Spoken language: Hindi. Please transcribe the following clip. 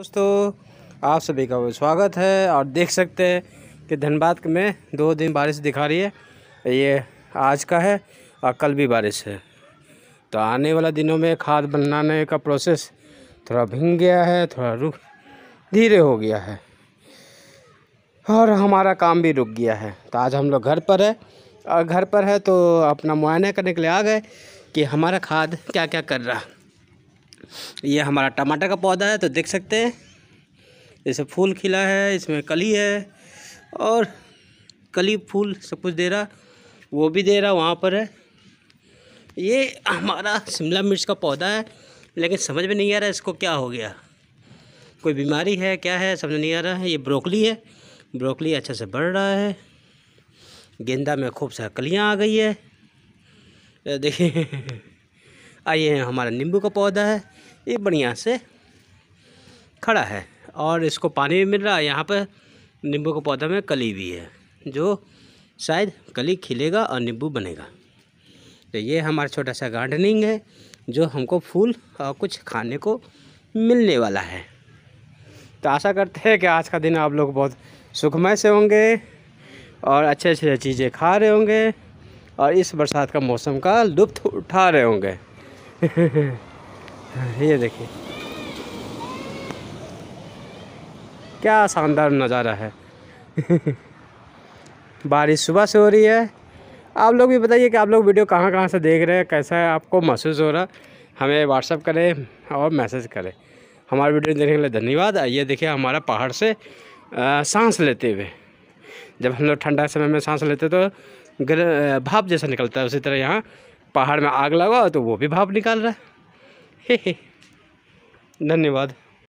दोस्तों आप सभी का स्वागत है और देख सकते हैं कि धनबाद में दो दिन बारिश दिखा रही है ये आज का है और कल भी बारिश है तो आने वाला दिनों में खाद बनाने का प्रोसेस थोड़ा भिंग गया है थोड़ा रुक धीरे हो गया है और हमारा काम भी रुक गया है तो आज हम लोग घर पर है और घर पर है तो अपना मुआयना करने के लिए आ गए कि हमारा खाद क्या क्या कर रहा ये हमारा टमाटर का पौधा है तो देख सकते हैं जैसे फूल खिला है इसमें कली है और कली फूल सब कुछ दे रहा वो भी दे रहा वहाँ पर है ये हमारा शिमला मिर्च का पौधा है लेकिन समझ में नहीं आ रहा इसको क्या हो गया कोई बीमारी है क्या है समझ नहीं आ रहा है ये ब्रोकली है ब्रोकली अच्छे से बढ़ रहा है गेंदा में खूब सारा कलियाँ आ गई है देखिए आइए हमारा नींबू का पौधा है ये बढ़िया से खड़ा है और इसको पानी भी मिल रहा है यहाँ पर नींबू के पौधे में कली भी है जो शायद कली खिलेगा और नींबू बनेगा तो ये हमारा छोटा सा गार्डनिंग है जो हमको फूल और कुछ खाने को मिलने वाला है तो आशा करते हैं कि आज का दिन आप लोग बहुत सुखमय से होंगे और अच्छे अच्छे चीज़ें खा रहे होंगे और इस बरसात का मौसम का लुत्फ उठा रहे होंगे हाँ, ये देखिए क्या शानदार नज़ारा है बारिश सुबह से हो रही है आप लोग भी बताइए कि आप लोग वीडियो कहाँ कहाँ से देख रहे हैं कैसा है आपको महसूस हो रहा हमें व्हाट्सअप करें और मैसेज करें हमारा वीडियो देखने के लिए धन्यवाद ये देखिए हमारा पहाड़ से सांस लेते हुए जब हम लोग ठंडा समय में सांस लेते तो भाप जैसा निकलता है उसी तरह यहाँ पहाड़ में आग लगा तो वो भी भाप निकाल रहा है धन्यवाद